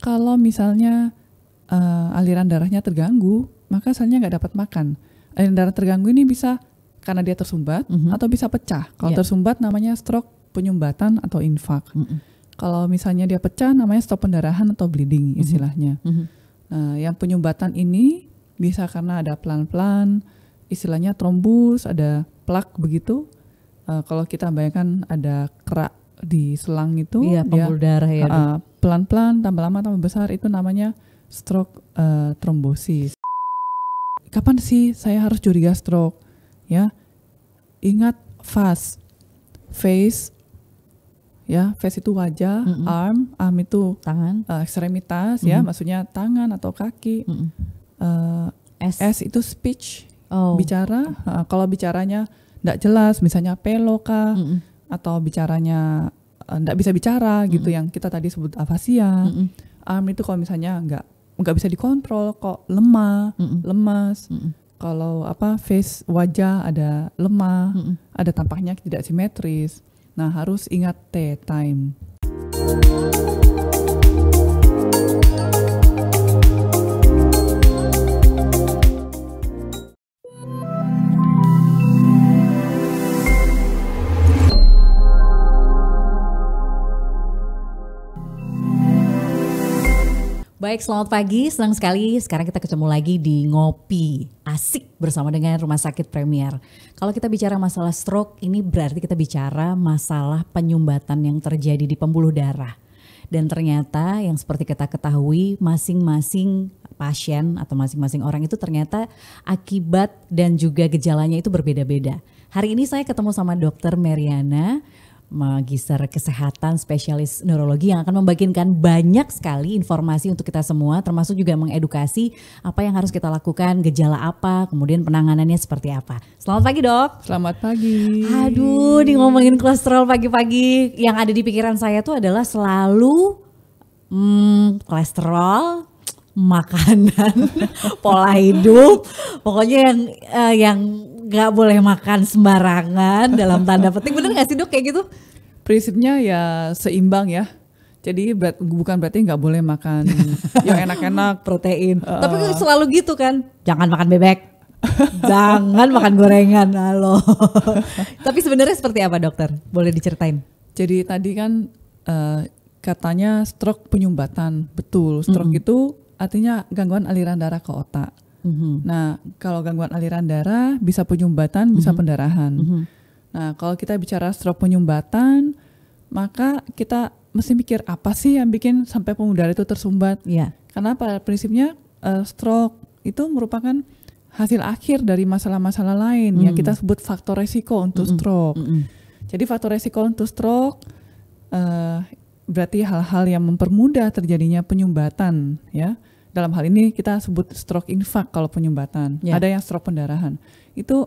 Kalau misalnya uh, aliran darahnya terganggu, maka selnya nggak dapat makan. Aliran darah terganggu ini bisa karena dia tersumbat mm -hmm. atau bisa pecah. Kalau yeah. tersumbat namanya stroke penyumbatan atau infak. Mm -hmm. Kalau misalnya dia pecah namanya stop pendarahan atau bleeding mhm. istilahnya. Mm -hmm. Nah, yang penyumbatan ini bisa karena ada pelan-pelan istilahnya trombus, ada plak begitu. Uh, kalau kita bayangkan ada kerak di selang itu, iya, pembuluh darah ya, uh, pelan-pelan, tambah lama, tambah besar, itu namanya stroke uh, trombosis. Kapan sih saya harus curiga stroke? Ya, ingat fast, face, ya face itu wajah, mm -mm. arm, arm itu tangan, uh, eh, ekstremitas, mm -mm. ya maksudnya tangan atau kaki. Mm -mm. Uh, S. S itu speech, oh. bicara. Uh, kalau bicaranya tidak jelas, misalnya pelokah mm -mm. atau bicaranya Eh, nggak bisa bicara mm gitu yang kita tadi sebut afasia mm-hmm. arm itu kalau misalnya nggak nggak bisa dikontrol kok lemah mm lemas mm kalau apa face wajah ada lemah mm ada tampaknya tidak simetris nah harus ingat T time Baik, selamat pagi. Senang sekali sekarang kita ketemu lagi di Ngopi Asik bersama dengan Rumah Sakit Premier. Kalau kita bicara masalah stroke, ini berarti kita bicara masalah penyumbatan yang terjadi di pembuluh darah. Dan ternyata yang seperti kita ketahui masing-masing pasien atau masing-masing orang itu ternyata akibat dan juga gejalanya itu berbeda-beda. Hari ini saya ketemu sama Dokter Mariana magister kesehatan spesialis neurologi yang akan membagikan banyak sekali informasi untuk kita semua termasuk juga mengedukasi apa yang harus kita lakukan, gejala apa, kemudian penanganannya seperti apa. Selamat pagi, Dok. Selamat pagi. Aduh, di ngomongin kolesterol pagi-pagi yang ada di pikiran saya tuh adalah selalu hmm, kolesterol, makanan, pola hidup, pokoknya yang uh, yang nggak boleh makan sembarangan dalam tanda petik bener nggak sih dok kayak gitu prinsipnya ya seimbang ya jadi berat, bukan berarti nggak boleh makan yang enak-enak protein uh, tapi kan selalu gitu kan jangan makan bebek jangan makan gorengan halo tapi sebenarnya seperti apa dokter boleh diceritain jadi tadi kan uh, katanya stroke penyumbatan betul stroke mm -hmm. itu artinya gangguan aliran darah ke otak -hmm. Nah, kalau gangguan aliran darah bisa penyumbatan, mm -hmm. bisa mm-hmm. pendarahan. Mm -hmm. Nah, kalau kita bicara stroke penyumbatan, maka kita mesti mikir apa sih yang bikin sampai pembuluh darah itu tersumbat? Yeah. Karena pada prinsipnya uh, stroke itu merupakan hasil akhir dari masalah-masalah lain mm. yang kita sebut faktor resiko untuk mm hmm stroke. Mm hmm Jadi faktor resiko untuk stroke uh, berarti hal-hal yang mempermudah terjadinya penyumbatan, ya dalam hal ini kita sebut stroke infak kalau penyumbatan yeah. ada yang stroke pendarahan itu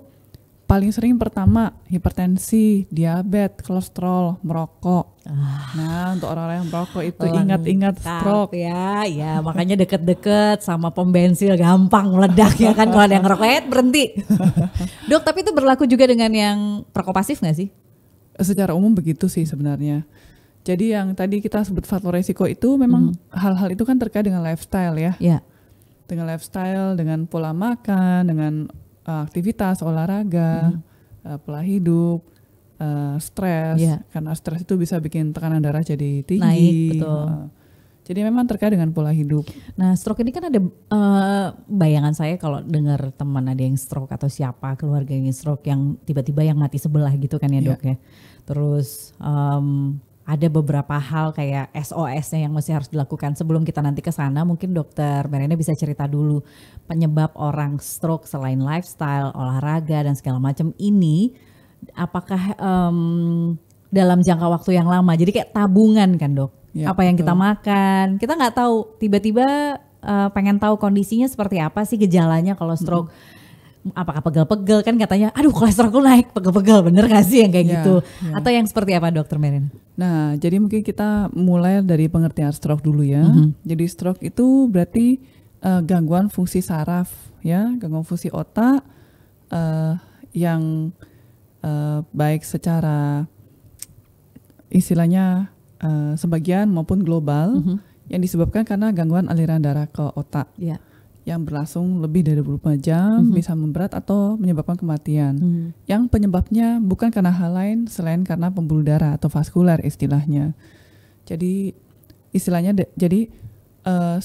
paling sering pertama hipertensi, diabetes, kolesterol, merokok. Ah. Nah, untuk orang-orang yang merokok itu ingat-ingat stroke ya. Ya, makanya deket-deket sama pom bensin gampang meledak ya kan kalau ada yang merokok ya eh, berhenti. Dok, tapi itu berlaku juga dengan yang perokok pasif nggak sih? Secara umum begitu sih sebenarnya. Jadi yang tadi kita sebut faktor resiko itu memang mm-hmm. hal-hal mm itu kan terkait dengan lifestyle ya. Yeah. Dengan lifestyle, dengan pola makan, dengan uh, aktivitas olahraga, mm uh, pola hidup, uh, stres. Yeah. Karena stres itu bisa bikin tekanan darah jadi tinggi. Naik, betul. Uh, jadi memang terkait dengan pola hidup. Nah, stroke ini kan ada uh, bayangan saya kalau dengar teman ada yang stroke atau siapa keluarga yang stroke yang tiba-tiba yang mati sebelah gitu kan ya, yeah. Dok ya. Terus um, ada beberapa hal kayak SOS-nya yang masih harus dilakukan sebelum kita nanti ke sana. Mungkin dokter Merena bisa cerita dulu penyebab orang stroke selain lifestyle, olahraga dan segala macam ini apakah um, dalam jangka waktu yang lama. Jadi kayak tabungan kan, Dok. Ya, apa yang kita makan, kita nggak tahu tiba-tiba uh, pengen tahu kondisinya seperti apa sih gejalanya kalau stroke. -hmm apakah pegel-pegel kan katanya aduh kolesterolku naik pegel-pegel bener gak sih yang kayak yeah, gitu yeah. atau yang seperti apa dokter Merin? Nah jadi mungkin kita mulai dari pengertian stroke dulu ya. Mm -hmm. Jadi stroke itu berarti uh, gangguan fungsi saraf ya gangguan fungsi otak uh, yang uh, baik secara istilahnya uh, sebagian maupun global mm -hmm. yang disebabkan karena gangguan aliran darah ke otak. Yeah yang berlangsung lebih dari 24 jam mm -hmm. bisa memberat atau menyebabkan kematian. Mm -hmm. Yang penyebabnya bukan karena hal lain selain karena pembuluh darah atau vaskular istilahnya. Jadi istilahnya jadi uh,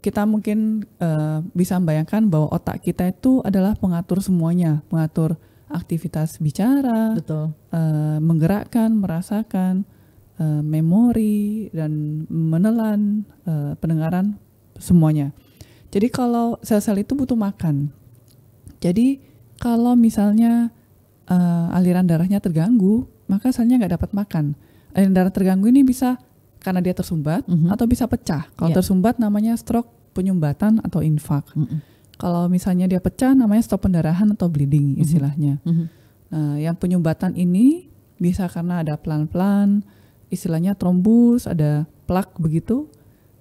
kita mungkin uh, bisa membayangkan bahwa otak kita itu adalah pengatur semuanya, pengatur aktivitas bicara, Betul. Uh, menggerakkan, merasakan, uh, memori dan menelan uh, pendengaran semuanya. Jadi kalau sel-sel itu butuh makan. Jadi kalau misalnya uh, aliran darahnya terganggu, maka selnya nggak dapat makan. Aliran darah terganggu ini bisa karena dia tersumbat mm -hmm. atau bisa pecah. Kalau yeah. tersumbat namanya stroke penyumbatan atau infak. Mm -hmm. Kalau misalnya dia pecah namanya stop pendarahan atau bleeding mhm. istilahnya. Mm -hmm. Nah, yang penyumbatan ini bisa karena ada pelan-pelan, istilahnya trombus, ada plak begitu.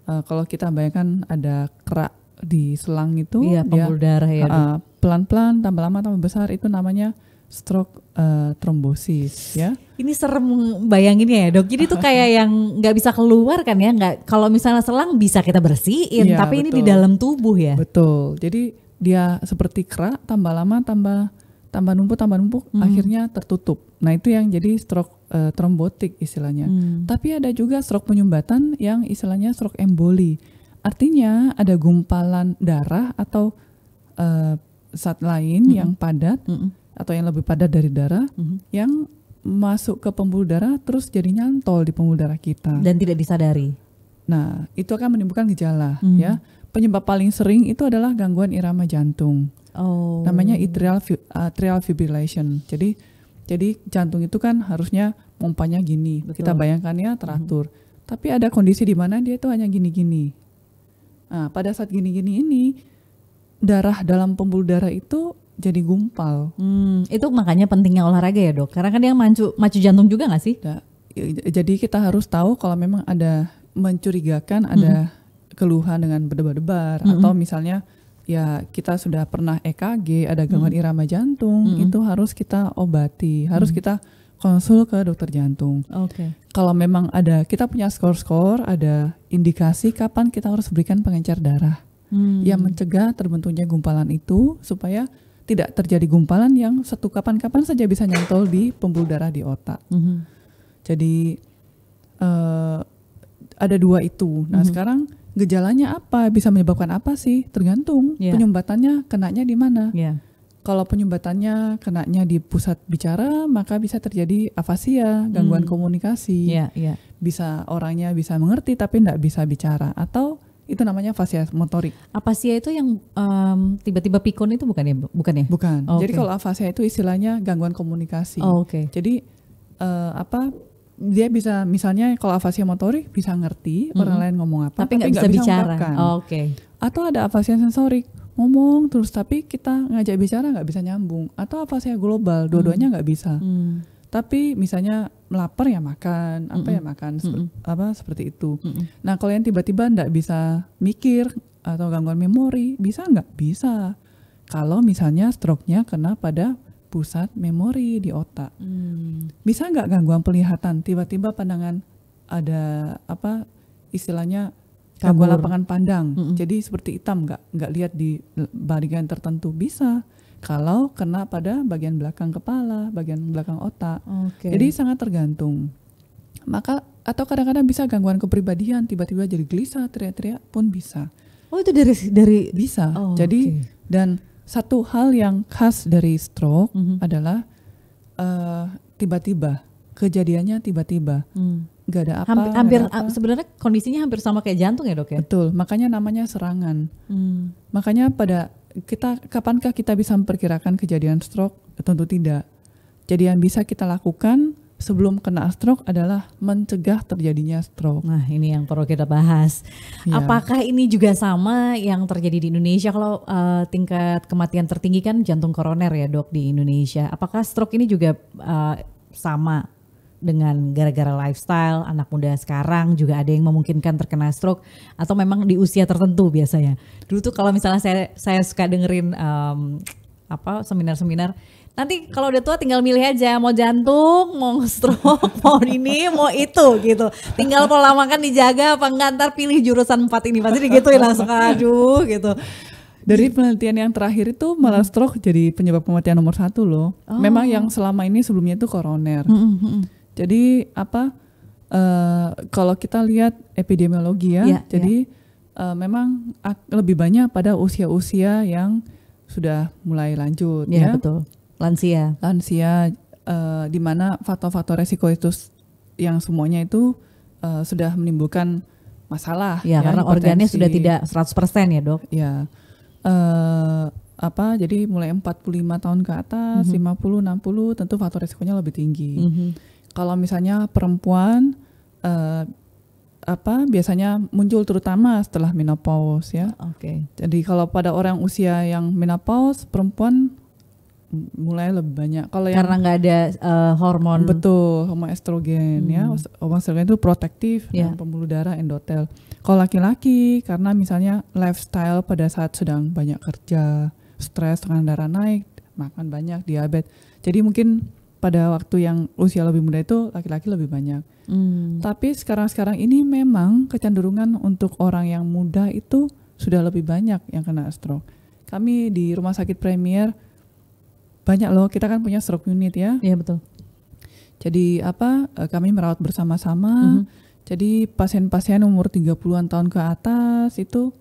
Uh, kalau kita bayangkan ada kerak di selang itu iya, pembuluh darah ya. Uh, pelan-pelan tambah lama tambah besar itu namanya stroke uh, trombosis ya. Ini serem bayanginnya ya dok. Jadi tuh kayak yang nggak bisa keluar kan ya. Nggak kalau misalnya selang bisa kita bersihin, ya, tapi betul. ini di dalam tubuh ya. Betul. Jadi dia seperti kerak tambah lama tambah tambah numpuk tambah numpuk hmm. akhirnya tertutup. Nah itu yang jadi stroke uh, trombotik istilahnya. Hmm. Tapi ada juga stroke penyumbatan yang istilahnya stroke emboli. Artinya ada gumpalan darah atau uh, zat lain mm -hmm. yang padat mm -hmm. atau yang lebih padat dari darah mm -hmm. yang masuk ke pembuluh darah terus jadi nyantol di pembuluh darah kita dan tidak disadari. Nah, itu akan menimbulkan gejala mm -hmm. ya. Penyebab paling sering itu adalah gangguan irama jantung. Oh. Namanya atrial atrial fibrillation. Jadi jadi jantung itu kan harusnya pompanya gini. Betul. Kita bayangkannya teratur. Mm -hmm. Tapi ada kondisi di mana dia itu hanya gini-gini. Nah, pada saat gini-gini ini darah dalam pembuluh darah itu jadi gumpal. Hmm, itu makanya pentingnya olahraga ya dok. Karena kan dia macu macu jantung juga nggak sih? Nah, jadi kita harus tahu kalau memang ada mencurigakan ada hmm keluhan dengan berdebar-debar hmm atau misalnya ya kita sudah pernah EKG ada gangguan hmm irama jantung hmm itu harus kita obati, harus hmm kita konsul ke dokter jantung. Oke. Okay. Kalau memang ada kita punya skor-skor, ada indikasi kapan kita harus berikan pengencer darah hmm. yang mencegah terbentuknya gumpalan itu supaya tidak terjadi gumpalan yang satu kapan-kapan saja bisa nyantol di pembuluh darah di otak. -hmm. Jadi uh, ada dua itu. Nah -hmm. sekarang gejalanya apa? Bisa menyebabkan apa sih? Tergantung yeah. penyumbatannya kenanya di mana. Yeah. Kalau penyumbatannya kenanya di pusat bicara, maka bisa terjadi afasia, gangguan hmm. komunikasi. Yeah, yeah. Bisa orangnya bisa mengerti tapi tidak bisa bicara atau itu namanya afasia motorik. Afasia itu yang um, tiba-tiba pikun itu bukan ya? Bukan ya? Bukan. Oh, Jadi okay. kalau afasia itu istilahnya gangguan komunikasi. Oh, Oke. Okay. Jadi uh, apa dia bisa misalnya kalau afasia motorik bisa ngerti hmm. orang lain ngomong apa tapi nggak bisa, bisa bicara. Oh, Oke. Okay. Atau ada afasia sensorik ngomong terus tapi kita ngajak bicara nggak bisa nyambung atau apa saya global dua-duanya nggak bisa hmm. tapi misalnya melapar ya makan apa ya hmm. ya makan hmm. apa seperti itu hmm. nah kalau yang tiba-tiba nggak bisa mikir atau gangguan memori bisa nggak bisa kalau misalnya stroke-nya kena pada pusat memori di otak hmm. bisa nggak gangguan penglihatan tiba-tiba pandangan ada apa istilahnya kabur lapangan pandang. Mm -hmm. Jadi seperti hitam nggak nggak lihat di bagian tertentu bisa kalau kena pada bagian belakang kepala, bagian belakang otak. Okay. Jadi sangat tergantung. Maka atau kadang-kadang bisa gangguan kepribadian, tiba-tiba jadi gelisah, teriak-teriak pun bisa. Oh itu dari dari bisa. Oh, jadi okay. dan satu hal yang khas dari stroke mm -hmm. adalah eh, tiba-tiba uh, kejadiannya tiba-tiba. Mm nggak ada apa. Hampir, hampir sebenarnya kondisinya hampir sama kayak jantung ya dok ya. Betul, makanya namanya serangan. Hmm. Makanya pada kita kapankah kita bisa memperkirakan kejadian stroke? Tentu tidak. Jadi yang bisa kita lakukan sebelum kena stroke adalah mencegah terjadinya stroke. Nah ini yang perlu kita bahas. Ya. Apakah ini juga sama yang terjadi di Indonesia kalau uh, tingkat kematian tertinggi kan jantung koroner ya dok di Indonesia. Apakah stroke ini juga uh, sama dengan gara-gara lifestyle anak muda sekarang juga ada yang memungkinkan terkena stroke atau memang di usia tertentu biasanya. Dulu tuh kalau misalnya saya saya suka dengerin um, apa seminar-seminar nanti kalau udah tua tinggal milih aja mau jantung, mau stroke, mau ini, mau itu gitu. Tinggal pola makan dijaga apa enggak ntar pilih jurusan empat ini pasti gitu langsung aduh gitu. Dari penelitian yang terakhir itu malah stroke jadi penyebab kematian nomor satu loh. Oh. Memang yang selama ini sebelumnya itu koroner. Mm -hmm. Jadi apa uh, kalau kita lihat epidemiologi ya, ya jadi ya. Uh, memang lebih banyak pada usia-usia yang sudah mulai lanjut ya. ya. betul. Lansia. Lansia uh, di mana faktor-faktor resiko itu yang semuanya itu uh, sudah menimbulkan masalah. Ya, ya karena organnya sudah tidak 100% ya, Dok. Ya. Uh, apa jadi mulai 45 tahun ke atas, mm -hmm. 50, 60 tentu faktor resikonya lebih tinggi. Mm -hmm kalau misalnya perempuan uh, apa biasanya muncul terutama setelah menopause ya. Oke. Okay. Jadi kalau pada orang usia yang menopause perempuan mulai lebih banyak kalau yang karena nggak ada uh, hormon betul hormon estrogen ya. hmm. ya hormon estrogen itu protektif yeah. dan ya. pembuluh darah endotel kalau laki-laki karena misalnya lifestyle pada saat sedang banyak kerja stres tekanan darah naik makan banyak diabetes jadi mungkin pada waktu yang usia lebih muda itu laki-laki lebih banyak. Hmm. Tapi sekarang-sekarang ini memang kecenderungan untuk orang yang muda itu sudah lebih banyak yang kena stroke. Kami di rumah sakit Premier banyak loh, kita kan punya stroke unit ya. Iya betul. Jadi apa eh, kami merawat bersama-sama. Mm -hmm. Jadi pasien-pasien umur 30-an tahun ke atas itu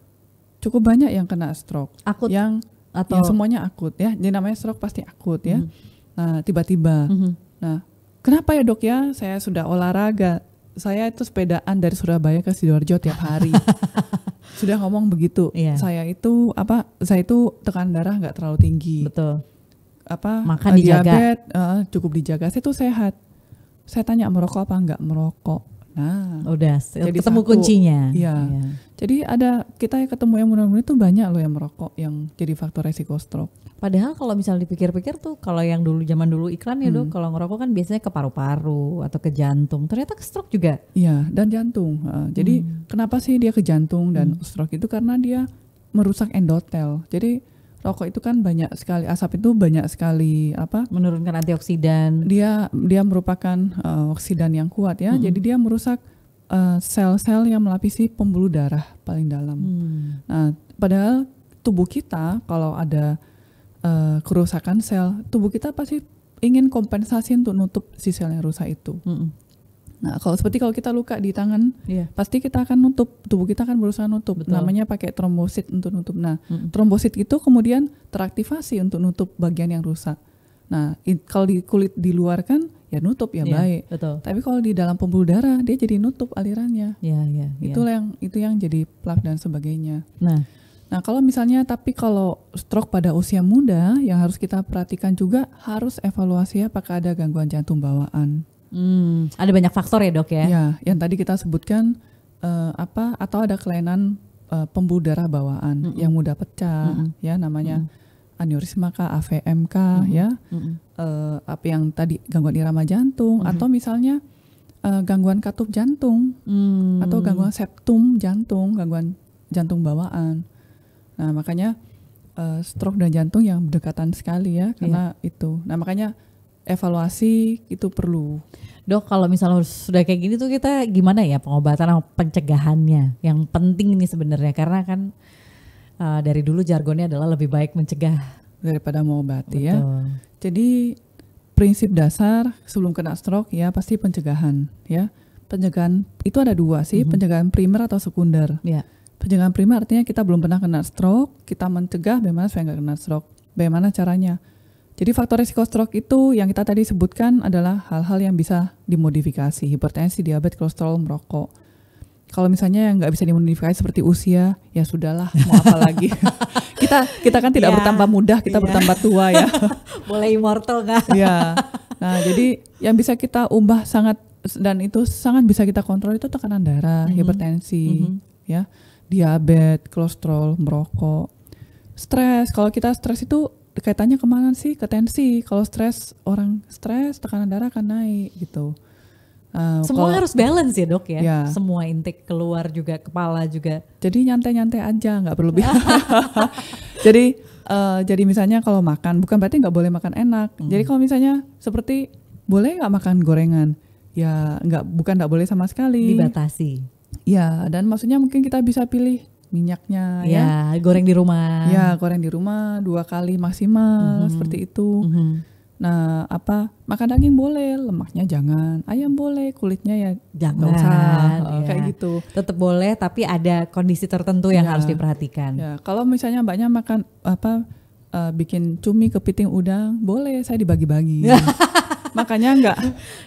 cukup banyak yang kena stroke. Akut yang atau yang semuanya akut ya. Jadi namanya stroke pasti akut ya. Mm -hmm Nah, tiba-tiba. Mm -hmm. Nah, kenapa ya dok ya? Saya sudah olahraga. Saya itu sepedaan dari Surabaya ke sidoarjo tiap hari. sudah ngomong begitu. Yeah. Saya itu apa? Saya itu tekan darah nggak terlalu tinggi. Betul. Apa? Makan eh, dijaga. uh, cukup dijaga. Saya itu sehat. Saya tanya merokok apa nggak merokok. Nah, udah jadi ketemu satu. kuncinya. Iya. Ya. Jadi ada kita yang ketemu yang muda itu banyak loh yang merokok yang jadi faktor resiko stroke. Padahal kalau misalnya dipikir-pikir tuh kalau yang dulu zaman dulu iklan ya hmm. dok kalau ngerokok kan biasanya ke paru-paru atau ke jantung. Ternyata ke stroke juga. Iya, dan jantung. jadi hmm. kenapa sih dia ke jantung dan hmm. stroke itu karena dia merusak endotel. Jadi rokok itu kan banyak sekali asap itu banyak sekali apa menurunkan antioksidan. Dia dia merupakan uh, oksidan yang kuat ya. Hmm. Jadi dia merusak eh, sel-sel uh, yang melapisi pembuluh darah paling dalam. Hmm. Nah, padahal tubuh kita kalau ada uh, kerusakan sel, tubuh kita pasti ingin kompensasi untuk nutup si sel yang rusak itu. hmm. Nah, kalau seperti kalau kita luka di tangan, yeah. pasti kita akan nutup, tubuh kita akan berusaha nutup. Betul. Namanya pakai trombosit untuk nutup. Nah, mm. trombosit itu kemudian teraktivasi untuk nutup bagian yang rusak. Nah, in, kalau di kulit di luar kan ya nutup ya yeah, baik. Betul. Tapi kalau di dalam pembuluh darah dia jadi nutup alirannya. Iya, yeah, iya. Yeah, Itulah yang itu yang jadi plak dan sebagainya. Nah, Nah, kalau misalnya tapi kalau stroke pada usia muda yang harus kita perhatikan juga harus evaluasi apakah ada gangguan jantung bawaan. Hmm, ada banyak faktor ya dok ya? Ya, yang tadi kita sebutkan uh, apa atau ada kelainan uh, pembuluh darah bawaan mm -mm. yang mudah pecah, mm -mm. ya namanya mm -mm. aneurisma kah, kah, mm -mm. ya, mm -mm. uh, apa yang tadi gangguan irama jantung mm -hmm. atau misalnya uh, gangguan katup jantung mm. atau gangguan septum jantung, gangguan jantung bawaan. Nah makanya uh, stroke dan jantung yang berdekatan sekali ya, iya. karena yeah. itu. Nah makanya evaluasi itu perlu. Dok, kalau misalnya sudah kayak gini tuh kita gimana ya pengobatan atau pencegahannya? Yang penting ini sebenarnya karena kan uh, dari dulu jargonnya adalah lebih baik mencegah daripada mengobati ya. Jadi prinsip dasar sebelum kena stroke ya pasti pencegahan ya. Pencegahan itu ada dua sih, mm -hmm. pencegahan primer atau sekunder. Yeah. Pencegahan primer artinya kita belum pernah kena stroke, kita mencegah bagaimana supaya nggak kena stroke. Bagaimana caranya? Jadi faktor risiko stroke itu yang kita tadi sebutkan adalah hal-hal yang bisa dimodifikasi, hipertensi, diabetes, kolesterol, merokok. Kalau misalnya yang nggak bisa dimodifikasi seperti usia, ya sudahlah mau apa lagi. kita kita kan tidak yeah. bertambah mudah, kita yeah. bertambah tua ya. boleh immortal nggak? ya. Nah jadi yang bisa kita ubah sangat dan itu sangat bisa kita kontrol itu tekanan darah, mm -hmm. hipertensi, mm -hmm. ya, diabetes, kolesterol, merokok, stres. Kalau kita stres itu kaitannya kemana sih ke tensi kalau stres orang stres tekanan darah akan naik gitu uh, semua kalo, harus balance ya dok ya? yeah. semua intake keluar juga kepala juga jadi nyantai-nyantai aja nggak perlu biar jadi uh, jadi misalnya kalau makan bukan berarti nggak boleh makan enak hmm. jadi kalau misalnya seperti boleh nggak makan gorengan ya nggak bukan nggak boleh sama sekali dibatasi ya dan maksudnya mungkin kita bisa pilih minyaknya ya, ya goreng di rumah ya goreng di rumah dua kali maksimal mm -hmm. seperti itu mm -hmm. nah apa makan daging boleh lemaknya jangan ayam boleh kulitnya ya jangan usah, ya. kayak gitu tetap boleh tapi ada kondisi tertentu yang ya, harus diperhatikan ya kalau misalnya mbaknya makan apa eh, bikin cumi kepiting udang boleh saya dibagi-bagi makanya enggak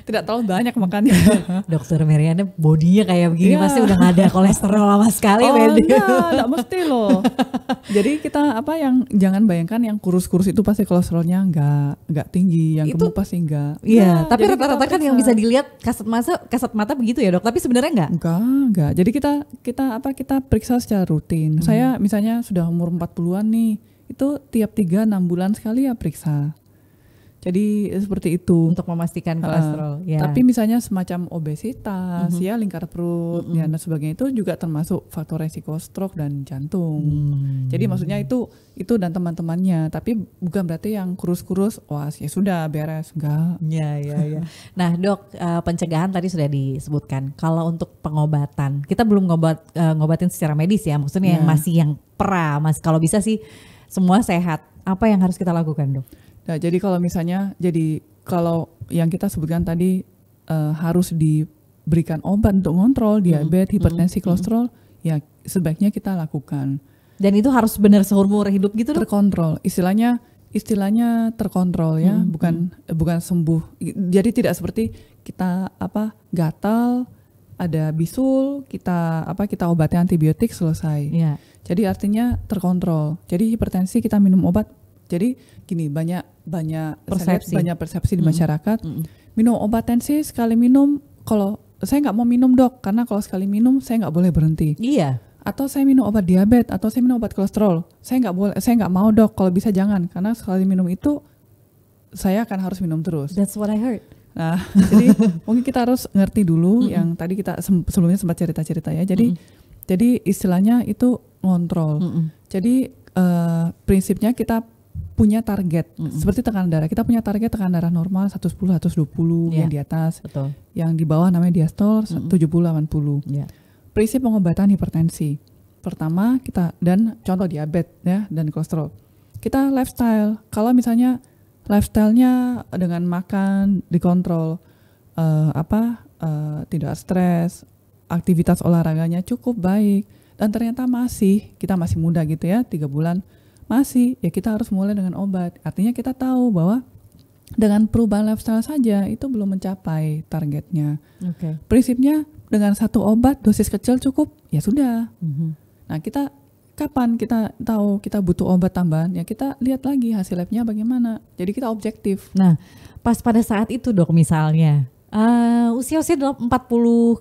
tidak terlalu banyak makannya. Dokter Meriana bodinya kayak begini yeah. pasti udah nggak ada kolesterol lama sekali. Oh enggak, enggak mesti loh. Jadi kita apa yang jangan bayangkan yang kurus-kurus itu pasti kolesterolnya enggak enggak tinggi, yang gemuk pasti enggak. Iya, iya, tapi rata-rata kan yang bisa dilihat kasat mata kasat mata begitu ya dok. Tapi sebenarnya nggak. Enggak, enggak. Jadi kita kita apa kita periksa secara rutin. Hmm. Saya misalnya sudah umur 40-an nih itu tiap tiga enam bulan sekali ya periksa. Jadi eh, seperti itu untuk memastikan kolesterol. Uh, ya. Tapi misalnya semacam obesitas, mm -hmm. ya lingkar perut, mm -hmm. ya, dan sebagainya itu juga termasuk faktor resiko stroke dan jantung. Mm. Jadi maksudnya itu itu dan teman-temannya. Tapi bukan berarti yang kurus-kurus, wah ya sudah beres, enggak. Ya ya ya. nah dok uh, pencegahan tadi sudah disebutkan. Kalau untuk pengobatan, kita belum ngobat uh, ngobatin secara medis ya, maksudnya yeah. yang ya. masih yang pra, mas. Kalau bisa sih semua sehat. Apa yang harus kita lakukan dok? Nah, jadi kalau misalnya jadi kalau yang kita sebutkan tadi uh, harus diberikan obat untuk kontrol hmm, diabetes, hmm. hipertensi, hmm. kolesterol, ya sebaiknya kita lakukan. Dan itu harus benar seumur hidup gitu loh. Terkontrol. Istilahnya istilahnya terkontrol ya, hmm. bukan hmm. bukan sembuh. Jadi tidak seperti kita apa gatal ada bisul kita apa kita obatnya antibiotik selesai. Ya. Jadi artinya terkontrol. Jadi hipertensi kita minum obat jadi gini banyak banyak persepsi banyak persepsi di masyarakat. Mm. Minum obat tensi sekali minum kalau saya nggak mau minum dok karena kalau sekali minum saya nggak boleh berhenti. Iya. Atau saya minum obat diabetes atau saya minum obat kolesterol. Saya nggak boleh saya nggak mau dok kalau bisa jangan karena sekali minum itu saya akan harus minum terus. That's what I heard. Nah, jadi mungkin kita harus ngerti dulu mm -hmm. yang tadi kita sebelumnya sempat cerita-cerita ya. Jadi mm -hmm. jadi istilahnya itu kontrol. Mm -hmm. Jadi uh, prinsipnya kita punya target. Mm -hmm. Seperti tekanan darah, kita punya target tekanan darah normal 110 120 yeah. yang di atas. Betul. Yang di bawah namanya diastol mm -hmm. 70 80. Yeah. Prinsip pengobatan hipertensi. Pertama, kita dan contoh diabetes ya dan kolesterol. Kita lifestyle. Kalau misalnya lifestyle-nya dengan makan dikontrol uh, apa uh, tidak stres, aktivitas olahraganya cukup baik dan ternyata masih kita masih muda gitu ya, tiga bulan masih ya kita harus mulai dengan obat artinya kita tahu bahwa dengan perubahan lifestyle saja itu belum mencapai targetnya okay. prinsipnya dengan satu obat dosis kecil cukup ya sudah mm-hmm. nah kita kapan kita tahu kita butuh obat tambahan ya kita lihat lagi hasil labnya bagaimana jadi kita objektif nah pas pada saat itu dok misalnya Uh, usia-usia 40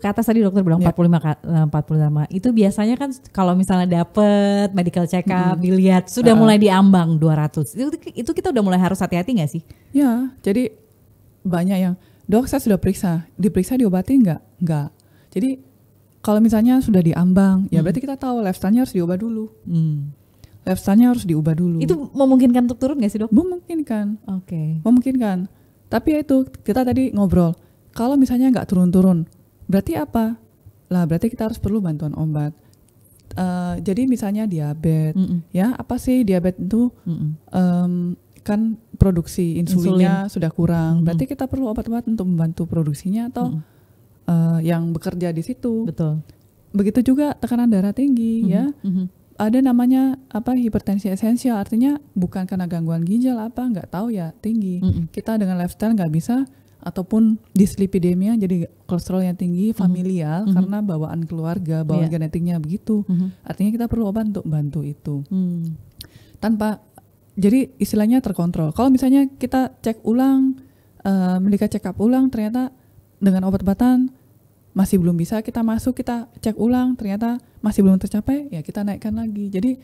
ke atas tadi dokter bilang iya. eh, empat puluh lima itu biasanya kan kalau misalnya dapet medical check up mm dilihat sudah uh, mulai diambang 200 itu, itu kita udah mulai harus hati-hati nggak sih? Ya jadi banyak yang dok saya sudah periksa diperiksa diobati nggak nggak jadi kalau misalnya sudah diambang ya mm. berarti kita tahu lifestyle-nya harus diubah dulu. Mm lifestyle-nya harus diubah dulu. Itu memungkinkan untuk turun nggak sih dok? Memungkinkan. Oke. Okay. Memungkinkan. Tapi ya itu kita tadi ngobrol kalau misalnya nggak turun-turun, berarti apa? Lah berarti kita harus perlu bantuan obat. Uh, eh, jadi misalnya diabetes, mm -mm. ya apa sih diabetes itu mm -mm. Um, kan produksi insulinnya Insulin. sudah kurang, mm -mm. berarti kita perlu obat-obat untuk membantu produksinya atau mm -mm. Uh, yang bekerja di situ. Betul. Begitu juga tekanan darah tinggi, mm -hmm. ya. Mm -hmm ada namanya apa hipertensi esensial artinya bukan karena gangguan ginjal apa nggak tahu ya tinggi mm -mm. kita dengan lifestyle nggak bisa ataupun dislipidemia jadi kolesterol yang tinggi mhm. familial mm -hmm. karena bawaan keluarga, bawaan yeah. genetiknya begitu. Mm -hmm. Artinya kita perlu obat untuk bantu itu. Mm. Tanpa jadi istilahnya terkontrol. Kalau misalnya kita cek ulang, uh, eh, mereka check up ulang ternyata dengan obat-obatan masih belum bisa kita masuk, kita cek ulang ternyata masih belum tercapai, ya kita naikkan lagi. Jadi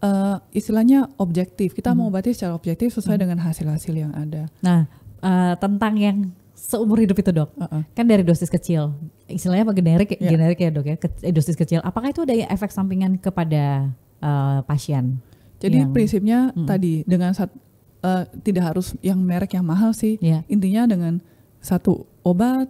uh, istilahnya objektif. Kita hmm. mengobati secara objektif sesuai hmm. dengan hasil-hasil yang ada. Nah, uh, tentang yang seumur hidup itu dok. Uh -uh. Kan dari dosis kecil, istilahnya apa generik, yeah. Iya. generik ya dok ya, ke, eh, dosis kecil. Apakah itu ada efek sampingan kepada uh, pasien? Jadi yang, prinsipnya mm. tadi dengan sat, uh, tidak harus yang merek yang mahal sih. Yeah. Intinya dengan satu obat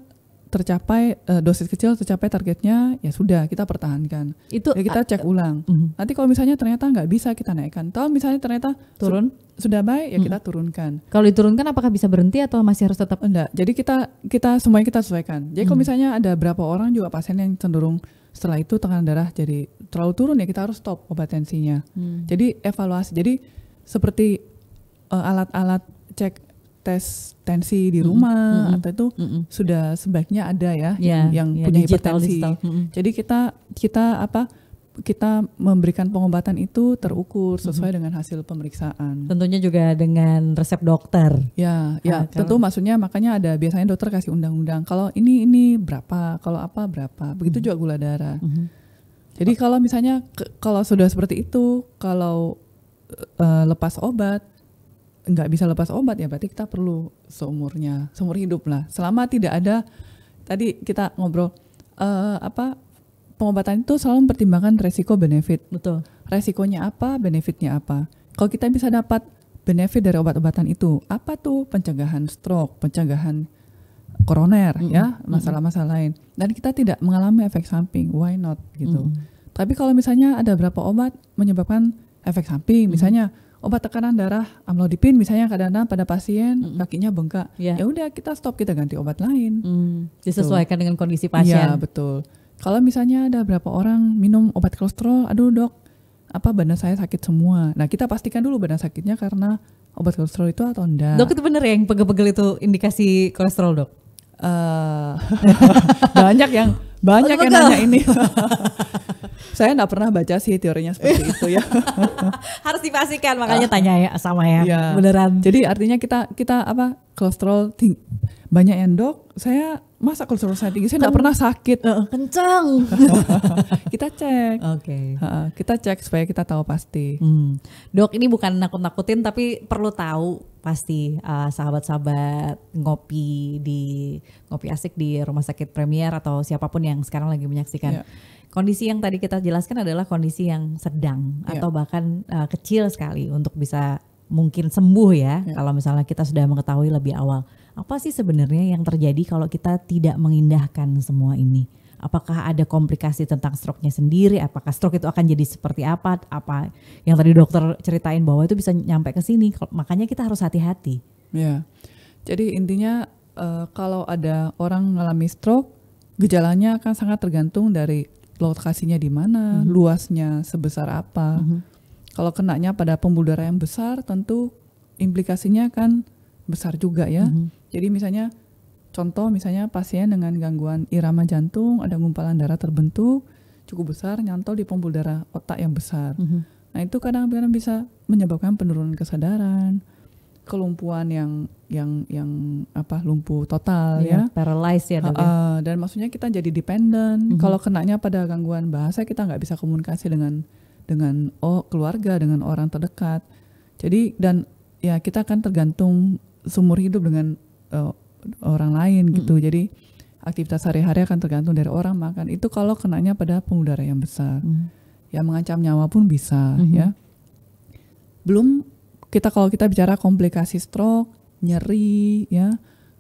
tercapai uh, dosis kecil tercapai targetnya ya sudah kita pertahankan itu Jadi ya, kita cek ulang uh, uh, nanti kalau misalnya ternyata nggak bisa kita naikkan atau misalnya ternyata turun su sudah baik ya uh, kita mhm. turunkan kalau diturunkan apakah bisa berhenti atau masih harus tetap enggak jadi kita kita semuanya kita sesuaikan jadi kalau mhm. misalnya ada berapa orang juga pasien yang cenderung setelah itu tekanan darah jadi terlalu turun ya kita harus stop obat tensinya hmm. jadi evaluasi jadi seperti eh, alat-alat uh, alat -alat cek tes tensi di rumah mm -hmm. atau itu mm -hmm. sudah sebaiknya ada ya yeah, yang, yang yeah, punya hipertensi. Mm -hmm. Jadi kita kita apa kita memberikan pengobatan itu terukur sesuai mm -hmm. dengan hasil pemeriksaan. Tentunya juga dengan resep dokter. Ya, ya, ah, Kalau... tentu maksudnya makanya ada biasanya dokter kasih undang-undang. Kalau ini ini berapa, kalau apa berapa. Begitu mm -hmm. juga gula darah. Mm -hmm. Jadi kalau misalnya kalau sudah seperti itu, kalau uh, lepas obat nggak bisa lepas obat ya berarti kita perlu seumurnya seumur hidup lah selama tidak ada tadi kita ngobrol uh, apa pengobatan itu selalu mempertimbangkan resiko benefit betul resikonya apa benefitnya apa kalau kita bisa dapat benefit dari obat-obatan itu apa tuh pencegahan stroke pencegahan koroner mm -hmm. ya masalah-masalah lain dan kita tidak mengalami efek samping why not gitu mm -hmm. tapi kalau misalnya ada berapa obat menyebabkan efek samping misalnya mm -hmm obat tekanan darah amlodipin misalnya kadang-kadang pada pasien mm. kakinya bengkak yeah. ya udah kita stop kita ganti obat lain mm. disesuaikan betul. dengan kondisi pasien ya betul kalau misalnya ada berapa orang minum obat kolesterol aduh dok apa badan saya sakit semua nah kita pastikan dulu badan sakitnya karena obat kolesterol itu atau enggak dok itu benar ya yang pegel-pegel itu indikasi kolesterol dok Uh, banyak yang banyak oh, yang nanya ini Saya nggak pernah baca sih teorinya seperti itu ya. Harus dipastikan makanya ah. tanya ya sama ya. Iya. Beneran. Jadi artinya kita kita apa kolesterol tinggi. Banyak endok saya masa kolesterol saya tinggi, saya nggak pernah sakit. Uh, kencang. kita cek. Oke. Okay. Uh, kita cek supaya kita tahu pasti. Hmm. Dok, ini bukan nakut-nakutin tapi perlu tahu pasti uh, sahabat-sahabat ngopi di ngopi asik di rumah sakit Premier atau siapapun yang sekarang lagi menyaksikan. Yeah. Kondisi yang tadi kita jelaskan adalah kondisi yang sedang yeah. atau bahkan uh, kecil sekali untuk bisa mungkin sembuh ya, ya. kalau misalnya kita sudah mengetahui lebih awal. Apa sih sebenarnya yang terjadi kalau kita tidak mengindahkan semua ini? apakah ada komplikasi tentang stroke-nya sendiri, apakah stroke itu akan jadi seperti apa, apa yang tadi dokter ceritain bahwa itu bisa nyampe ke sini, makanya kita harus hati-hati. Ya, jadi intinya eh, kalau ada orang mengalami stroke, gejalanya akan sangat tergantung dari lokasinya di mana, mm-hmm. luasnya sebesar apa. Mm-hmm. Kalau kenaknya pada pembuluh darah yang besar, tentu implikasinya akan besar juga ya. Mm-hmm. Jadi misalnya Contoh misalnya pasien dengan gangguan irama jantung, ada gumpalan darah terbentuk cukup besar nyantol di pembuluh darah otak yang besar. Mm -hmm. Nah itu kadang-kadang bisa menyebabkan penurunan kesadaran, kelumpuhan yang yang yang apa lumpuh total yeah, ya. Paralyzed ya. uh, dan maksudnya kita jadi dependen. Mm -hmm. Kalau kenanya pada gangguan bahasa kita nggak bisa komunikasi dengan dengan oh keluarga dengan orang terdekat. Jadi dan ya kita akan tergantung seumur hidup dengan uh, orang lain gitu. Jadi aktivitas sehari-hari akan tergantung dari orang makan. Itu kalau kenanya pada pengudara yang besar. Hmm. Ya mengancam nyawa pun bisa hmm. ya. Belum kita kalau kita bicara komplikasi stroke, nyeri ya.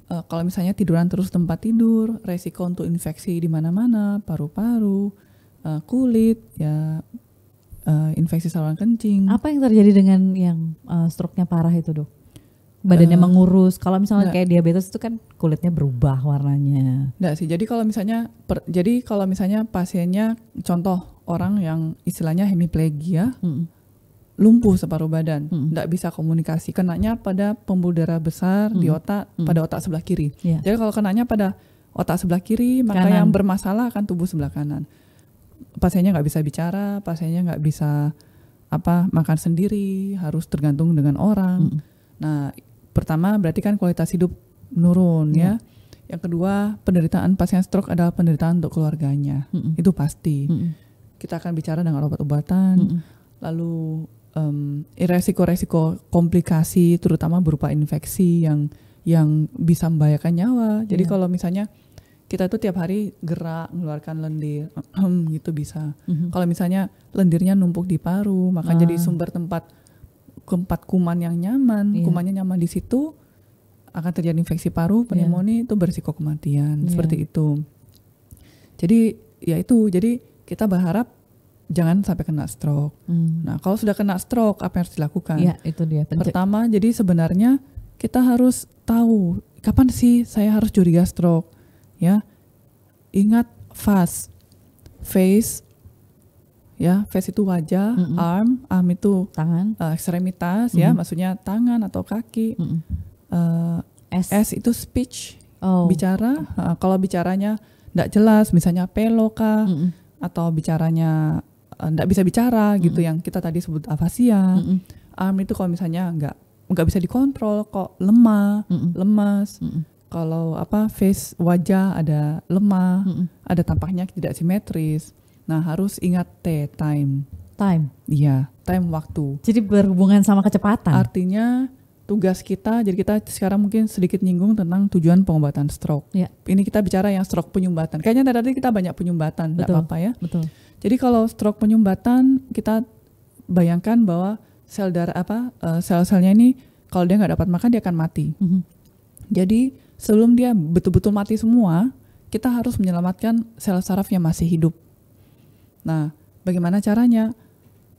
E, kalau misalnya tiduran terus tempat tidur, resiko untuk infeksi di mana-mana, paru-paru, e, kulit ya Uh, infeksi saluran kencing. Apa yang terjadi dengan yang stroke-nya parah itu, Dok? badannya uh, mengurus. Kalau misalnya enggak. kayak diabetes itu kan kulitnya berubah warnanya. Enggak sih. Jadi kalau misalnya per, jadi kalau misalnya pasiennya contoh orang yang istilahnya hemiplegia mm. lumpuh separuh badan, mm. enggak bisa komunikasi, kenanya pada pembuluh darah besar mm. di otak mm. pada otak sebelah kiri. Yeah. Jadi kalau kenanya pada otak sebelah kiri, maka kanan. yang bermasalah akan tubuh sebelah kanan. Pasiennya nggak bisa bicara, pasiennya nggak bisa apa makan sendiri, harus tergantung dengan orang. Mm. Nah, pertama berarti kan kualitas hidup menurun yeah. ya. Yang kedua, penderitaan pasien stroke adalah penderitaan untuk keluarganya. Mm -mm. Itu pasti. Mm -mm. Kita akan bicara dengan obat-obatan, mm -mm. lalu um, resiko-resiko komplikasi terutama berupa infeksi yang yang bisa membahayakan nyawa. Jadi yeah. kalau misalnya kita tuh tiap hari gerak mengeluarkan lendir itu bisa. Mm -hmm. Kalau misalnya lendirnya numpuk di paru, maka ah. jadi sumber tempat keempat kuman yang nyaman, yeah. kumannya nyaman di situ akan terjadi infeksi paru, iya. pneumonia yeah. itu berisiko kematian yeah. seperti itu. Jadi ya itu, jadi kita berharap jangan sampai kena stroke. Mm. Nah, kalau sudah kena stroke apa yang harus dilakukan? Yeah, itu dia. Pencet. Pertama, jadi sebenarnya kita harus tahu kapan sih saya harus curiga stroke, ya. Ingat fast. Face, ya face itu wajah mm -mm. arm arm itu tangan uh, eh, ekstremitas mm -hmm. ya maksudnya tangan atau kaki mm -mm. Uh, s s itu speech oh. bicara uh, kalau bicaranya tidak jelas misalnya peloka mm -mm. atau bicaranya tidak uh, bisa bicara mm -mm. gitu yang kita tadi sebut afasia mm -mm. arm itu kalau misalnya nggak nggak bisa dikontrol kok lemah mm -mm. lemas mm -mm. kalau apa face wajah ada lemah mm -mm. ada tampaknya tidak simetris Nah, harus ingat T, time. Time. Iya, time waktu. Jadi berhubungan sama kecepatan. Artinya tugas kita, jadi kita sekarang mungkin sedikit nyinggung tentang tujuan pengobatan stroke. Ya. Ini kita bicara yang stroke penyumbatan. Kayaknya tadi kita banyak penyumbatan, tidak apa-apa ya. Betul. Jadi kalau stroke penyumbatan, kita bayangkan bahwa sel darah apa eh, sel-selnya ini kalau dia nggak dapat makan dia akan mati. Mm -hmm. Jadi sebelum dia betul-betul mati semua, kita harus menyelamatkan sel saraf yang masih hidup. Nah, bagaimana caranya?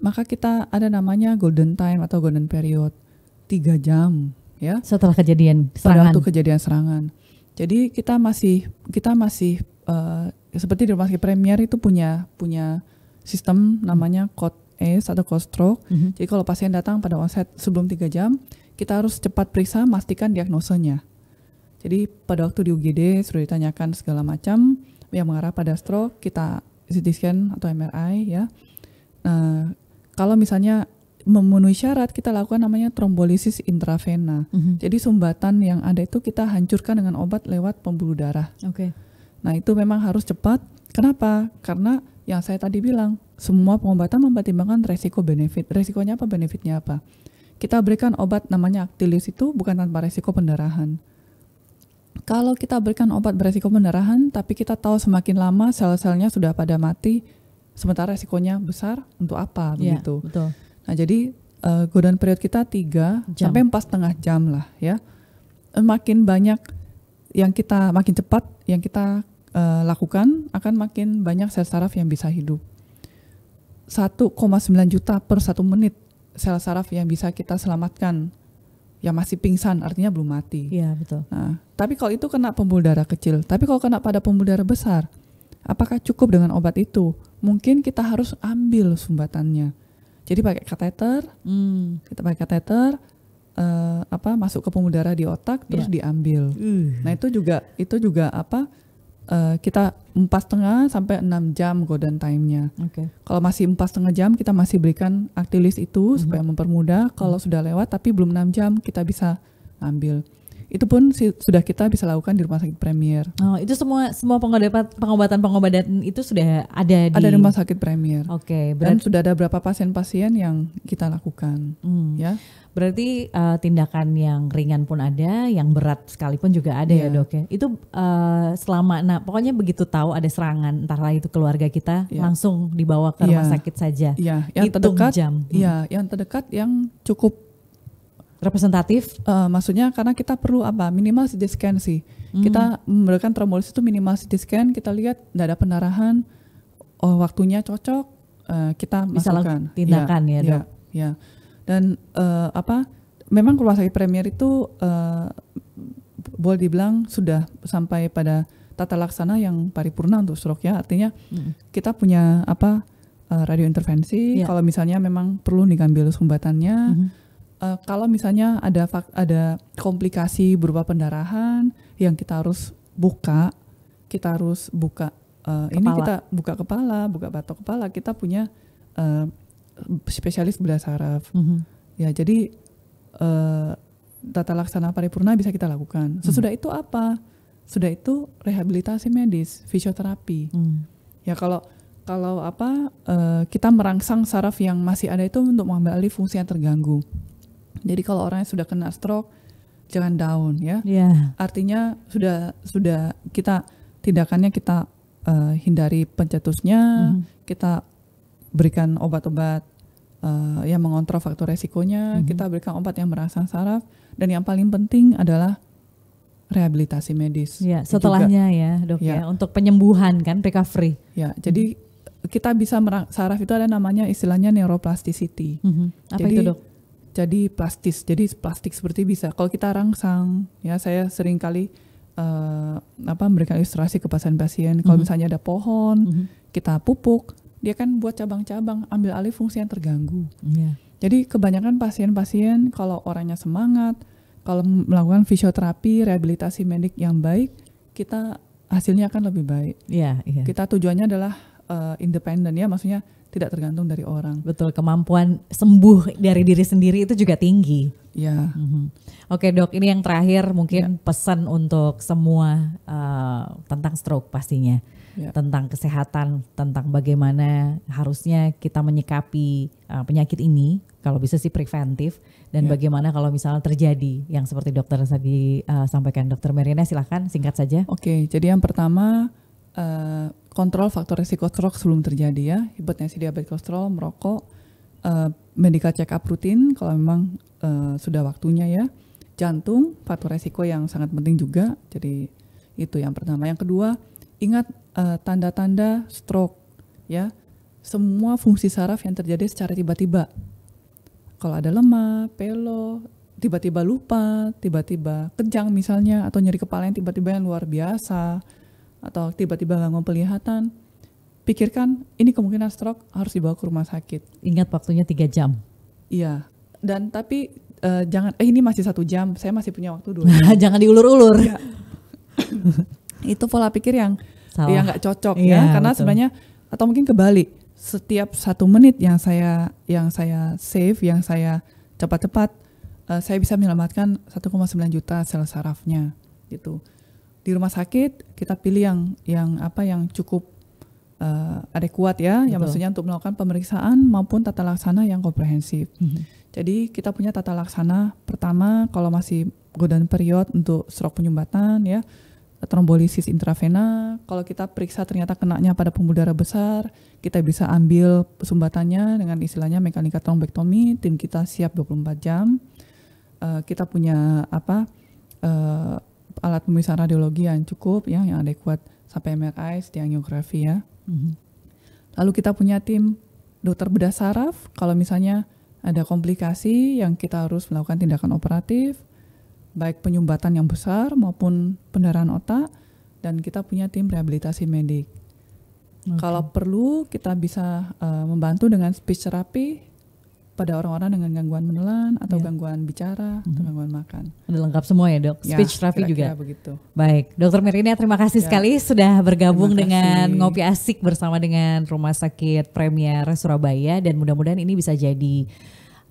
Maka kita ada namanya golden time atau golden period, tiga jam ya. Setelah kejadian serangan. Pada waktu kejadian serangan. Jadi kita masih kita masih uh, seperti di rumah sakit Premier itu punya punya sistem namanya code s atau code stroke. Mm -hmm. Jadi kalau pasien datang pada onset sebelum tiga jam, kita harus cepat periksa pastikan diagnosenya Jadi pada waktu di UGD sudah ditanyakan segala macam yang mengarah pada stroke, kita CT scan atau MRI ya. Nah kalau misalnya memenuhi syarat kita lakukan namanya trombolisis intravena. Mm-hmm. Jadi sumbatan yang ada itu kita hancurkan dengan obat lewat pembuluh darah. Oke. Okay. Nah, itu memang harus cepat. Kenapa? Karena yang saya tadi bilang, semua pengobatan mempertimbangkan resiko benefit. Resikonya apa, benefitnya apa? Kita berikan obat namanya Actilis itu bukan tanpa resiko pendarahan kalau kita berikan obat beresiko pendarahan, tapi kita tahu semakin lama sel-selnya sudah pada mati, sementara resikonya besar, untuk apa ya, begitu? Betul. Nah jadi uh, godaan period kita tiga jam. sampai empat setengah jam lah ya. Makin banyak yang kita makin cepat yang kita uh, lakukan akan makin banyak sel saraf yang bisa hidup. 1,9 juta per satu menit sel saraf yang bisa kita selamatkan ya masih pingsan, artinya belum mati. Iya betul. Nah, tapi kalau itu kena pembuluh darah kecil, tapi kalau kena pada pembuluh darah besar, apakah cukup dengan obat itu? Mungkin kita harus ambil sumbatannya. Jadi pakai kateter, hmm. kita pakai kateter, uh, apa masuk ke pembuluh darah di otak, terus ya. diambil. Uh. Nah itu juga itu juga apa? uh, kita empat setengah sampai enam jam golden time-nya. Okay. Kalau masih empat setengah jam kita masih berikan aktilis itu mm -hmm. supaya mempermudah. Kalau mhm. sudah lewat tapi belum enam jam kita bisa ambil. Itu pun si, sudah kita bisa lakukan di rumah sakit Premier. Oh, itu semua semua pengobatan pengobatan itu sudah ada di ada di rumah sakit Premier. Oke, okay, berarti... dan sudah ada berapa pasien-pasien yang kita lakukan, mm. ya. Berarti uh, tindakan yang ringan pun ada, yang berat sekalipun juga ada yeah. ya iya. dok ya. Itu uh, selama, nah pokoknya begitu tahu ada serangan, entahlah itu keluarga kita yeah. langsung dibawa ke yeah. rumah iya. sakit saja. Yeah. Yang Hitung terdekat, jam. Iya. Yang terdekat yang cukup representatif. Uh, maksudnya karena kita perlu apa? Minimal CT scan sih. Hmm. Kita memberikan trombolis itu minimal CT scan. Kita lihat tidak ada pendarahan. Oh waktunya cocok. Uh, kita Bisa iya, tindakan ya, ya dok. Yeah. Yeah dan uh, apa memang rumah sakit Premier itu uh, boleh dibilang sudah sampai pada tata laksana yang paripurna untuk stroke ya artinya hmm. kita punya apa uh, radio intervensi yeah. kalau misalnya memang perlu diambil sumbatannya hmm. uh, kalau misalnya ada ada komplikasi berupa pendarahan yang kita harus buka kita harus buka uh, ini kita buka kepala buka batok kepala kita punya uh, spesialis bedah saraf. Mm-hmm. Ya, jadi uh, tata laksana paripurna bisa kita lakukan. Mm. Sesudah mm. itu apa? Sudah itu rehabilitasi medis, fisioterapi. Mm. Ya kalau kalau apa uh, kita merangsang saraf yang masih ada itu untuk mengambil alih fungsi yang terganggu. Jadi kalau orang yang sudah kena stroke, jangan down ya. Yeah. Artinya sudah sudah kita tindakannya kita uh, hindari pencetusnya, mm -hmm. kita berikan obat-obat uh, yang mengontrol faktor resikonya, mm-hmm. kita berikan obat yang merangsang saraf, dan yang paling penting adalah rehabilitasi medis. Ya, setelahnya juga. ya dok ya. ya, untuk penyembuhan kan recovery. Ya, mm-hmm. jadi kita bisa merangsang saraf itu ada namanya istilahnya neuroplasticity. Mm-hmm. Apa jadi, itu dok? Jadi plastis, jadi plastik seperti bisa. Kalau kita rangsang, ya saya sering kali uh, eh, apa memberikan ilustrasi ke pasien-pasien. Kalau mm-hmm. misalnya ada pohon, mm-hmm. kita pupuk, dia kan buat cabang-cabang ambil alih fungsi yang terganggu. Yeah. Jadi kebanyakan pasien-pasien kalau orangnya semangat, kalau melakukan fisioterapi, rehabilitasi medik yang baik, kita hasilnya akan lebih baik. Iya, yeah, Yeah. Kita tujuannya adalah uh, independen ya, maksudnya tidak tergantung dari orang. Betul, kemampuan sembuh dari diri sendiri itu juga tinggi. Ya. Mm-hmm. Oke dok, ini yang terakhir mungkin ya. pesan untuk semua uh, tentang stroke pastinya yeah. tentang kesehatan, tentang bagaimana harusnya kita menyikapi uh, penyakit ini, kalau bisa sih preventif dan yeah. bagaimana kalau misalnya terjadi yang seperti dokter tadi uh, sampaikan dokter Merina silahkan singkat saja. Oke, okay, jadi yang pertama uh, kontrol faktor risiko stroke sebelum terjadi ya, hipertensi diabetes kolesterol, merokok, uh, medical check up rutin kalau memang uh, sudah waktunya ya, jantung faktor risiko yang sangat penting juga, jadi itu yang pertama. Yang kedua Ingat eh, tanda-tanda uh, stroke ya. Semua fungsi saraf yang terjadi secara tiba-tiba. Kalau ada lemah, pelo, tiba-tiba lupa, tiba-tiba kejang misalnya atau nyeri kepala yang tiba-tiba yang luar biasa atau tiba-tiba gangguan penglihatan, pikirkan ini kemungkinan stroke harus dibawa ke rumah sakit. Ingat waktunya tiga jam. Iya. Dan tapi uh, jangan eh ini masih satu jam, saya masih punya waktu dua. jangan diulur-ulur. Ya. itu pola pikir yang Salah. yang nggak cocok ya, iya, ya karena betul. sebenarnya atau mungkin kebalik setiap satu menit yang saya yang saya save yang saya cepat-cepat uh, saya bisa menyelamatkan 1,9 juta sel sarafnya gitu di rumah sakit kita pilih yang yang apa yang cukup uh, adekuat ya Betul. yang maksudnya untuk melakukan pemeriksaan maupun tata laksana yang komprehensif mm -hmm. jadi kita punya tata laksana pertama kalau masih godaan period untuk stroke penyumbatan ya trombolisis intravena. Kalau kita periksa ternyata kenaknya pada pembuluh darah besar, kita bisa ambil sumbatannya dengan istilahnya mekanika trombektomi. Tim kita siap 24 jam. Uh, kita punya apa uh, alat pemisah radiologi yang cukup, ya, yang adekuat sampai MRI, angiografi ya. Mhm. Lalu kita punya tim dokter bedah saraf. Kalau misalnya ada komplikasi yang kita harus melakukan tindakan operatif, baik penyumbatan yang besar maupun pendarahan otak dan kita punya tim rehabilitasi medik. Okay. Kalau perlu kita bisa uh, membantu dengan speech therapy pada orang-orang dengan gangguan menelan atau yeah. gangguan bicara mm-hmm. atau gangguan makan. Udah lengkap semua ya dok. Ya, speech ya, therapy kira-kira juga. begitu. Baik, Dokter Merina terima kasih ya. sekali sudah bergabung dengan ngopi asik bersama dengan Rumah Sakit Premier Surabaya dan mudah-mudahan ini bisa jadi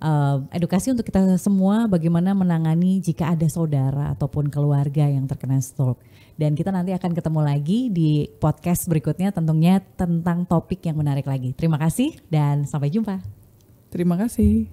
Eh, edukasi untuk kita semua bagaimana menangani jika ada saudara ataupun keluarga yang terkena stroke. Dan kita nanti akan ketemu lagi di podcast berikutnya tentunya tentang topik yang menarik lagi. Terima kasih dan sampai jumpa. Terima kasih.